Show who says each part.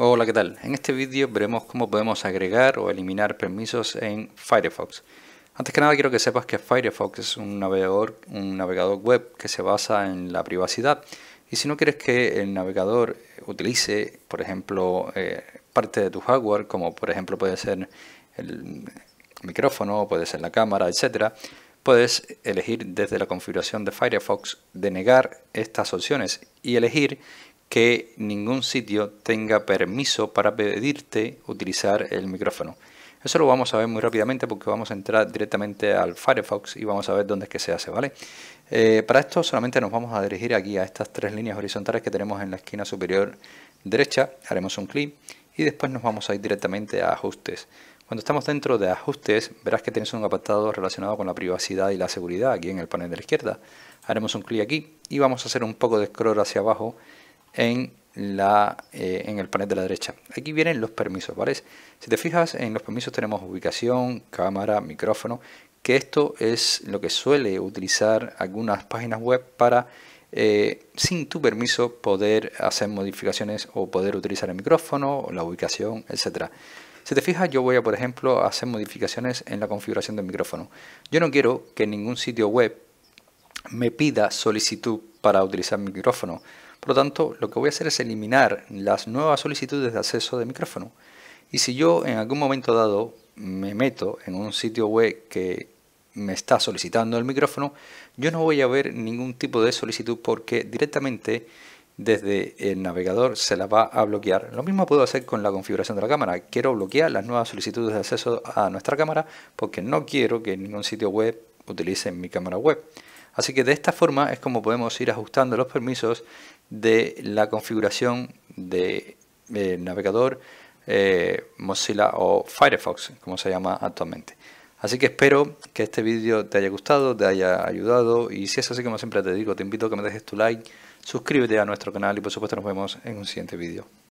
Speaker 1: Hola, ¿qué tal? En este vídeo veremos cómo podemos agregar o eliminar permisos en Firefox. Antes que nada quiero que sepas que Firefox es un navegador, un navegador web que se basa en la privacidad y si no quieres que el navegador utilice, por ejemplo, eh, parte de tu hardware, como por ejemplo puede ser el micrófono, puede ser la cámara, etcétera, puedes elegir desde la configuración de Firefox denegar estas opciones y elegir que ningún sitio tenga permiso para pedirte utilizar el micrófono. Eso lo vamos a ver muy rápidamente porque vamos a entrar directamente al Firefox y vamos a ver dónde es que se hace, ¿vale? Eh, para esto solamente nos vamos a dirigir aquí a estas tres líneas horizontales que tenemos en la esquina superior derecha, haremos un clic y después nos vamos a ir directamente a ajustes. Cuando estamos dentro de ajustes verás que tienes un apartado relacionado con la privacidad y la seguridad aquí en el panel de la izquierda. Haremos un clic aquí y vamos a hacer un poco de scroll hacia abajo eh, en, el panel de la derecha. Aquí vienen los permisos, ¿vale? Si te fijas, en los permisos tenemos ubicación, cámara, micrófono, que esto es lo que suele utilizar algunas páginas web para eh, sin tu permiso poder hacer modificaciones o poder utilizar el micrófono, la ubicación, etcétera. Si te fijas, yo voy a, por ejemplo, hacer modificaciones en la configuración del micrófono. Yo no quiero que ningún sitio web me pida solicitud para utilizar mi micrófono por lo tanto, lo que voy a hacer es eliminar las nuevas solicitudes de acceso de micrófono. Y si yo en algún momento dado me meto en un sitio web que me está solicitando el micrófono, yo no voy a ver ningún tipo de solicitud porque directamente desde el navegador se la va a bloquear. Lo mismo puedo hacer con la configuración de la cámara. Quiero bloquear las nuevas solicitudes de acceso a nuestra cámara porque no quiero que ningún sitio web utilice mi cámara web. Así que de esta forma es como podemos ir ajustando los permisos de la configuración de, eh, navegador eh, Mozilla o Firefox, como se llama actualmente. Así que espero que este vídeo te haya gustado, te haya ayudado y si es así como siempre te digo, te invito a que me dejes tu like, suscríbete a nuestro canal y por supuesto nos vemos en un siguiente vídeo.